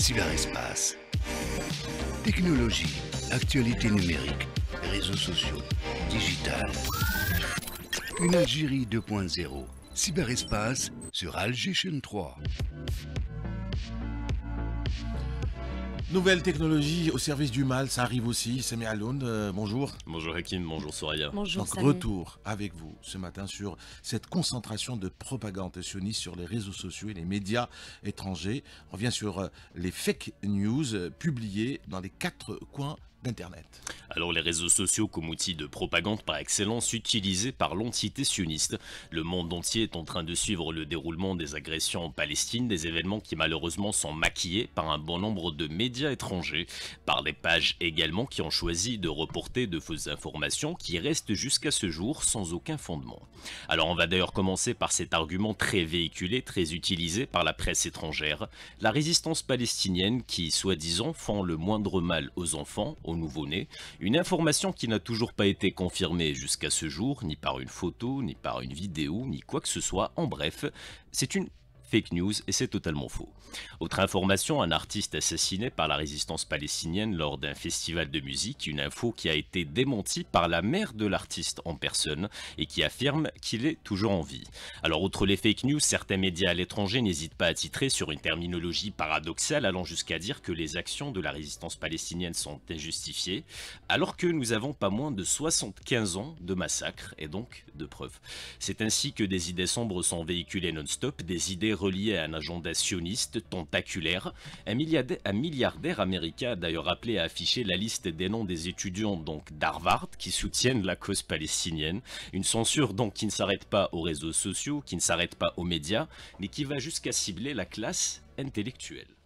cyberespace. Technologie, actualité numérique, réseaux sociaux, digital. Une Algérie 2.0, cyberespace sur Algérie 3. Nouvelle technologie au service du mal, ça arrive aussi. c'est Aloun, euh, bonjour. Bonjour Hakim, bonjour Soraya. Bonjour. Donc, retour avec vous ce matin sur cette concentration de propagande sioniste sur les réseaux sociaux et les médias étrangers. On revient sur euh, les fake news euh, publiées dans les quatre coins d'Internet. Alors les réseaux sociaux comme outil de propagande par excellence utilisés par l'entité sioniste. Le monde entier est en train de suivre le déroulement des agressions en Palestine, des événements qui malheureusement sont maquillés par un bon nombre de médias étrangers, par des pages également qui ont choisi de reporter de fausses informations qui restent jusqu'à ce jour sans aucun fondement. Alors on va d'ailleurs commencer par cet argument très véhiculé, très utilisé par la presse étrangère, la résistance palestinienne qui, soi-disant, font le moindre mal aux enfants, nouveau-né, une information qui n'a toujours pas été confirmée jusqu'à ce jour, ni par une photo, ni par une vidéo, ni quoi que ce soit, en bref, c'est une fake news et c'est totalement faux. Autre information, un artiste assassiné par la résistance palestinienne lors d'un festival de musique, une info qui a été démentie par la mère de l'artiste en personne et qui affirme qu'il est toujours en vie. Alors outre les fake news, certains médias à l'étranger n'hésitent pas à titrer sur une terminologie paradoxale allant jusqu'à dire que les actions de la résistance palestinienne sont injustifiées, alors que nous avons pas moins de 75 ans de massacres et donc de preuves. C'est ainsi que des idées sombres sont véhiculées non-stop, des idées relié à un agenda sioniste tentaculaire. Un milliardaire, un milliardaire américain a d'ailleurs appelé à afficher la liste des noms des étudiants donc d'Harvard qui soutiennent la cause palestinienne. Une censure donc qui ne s'arrête pas aux réseaux sociaux, qui ne s'arrête pas aux médias, mais qui va jusqu'à cibler la classe intellectuelle.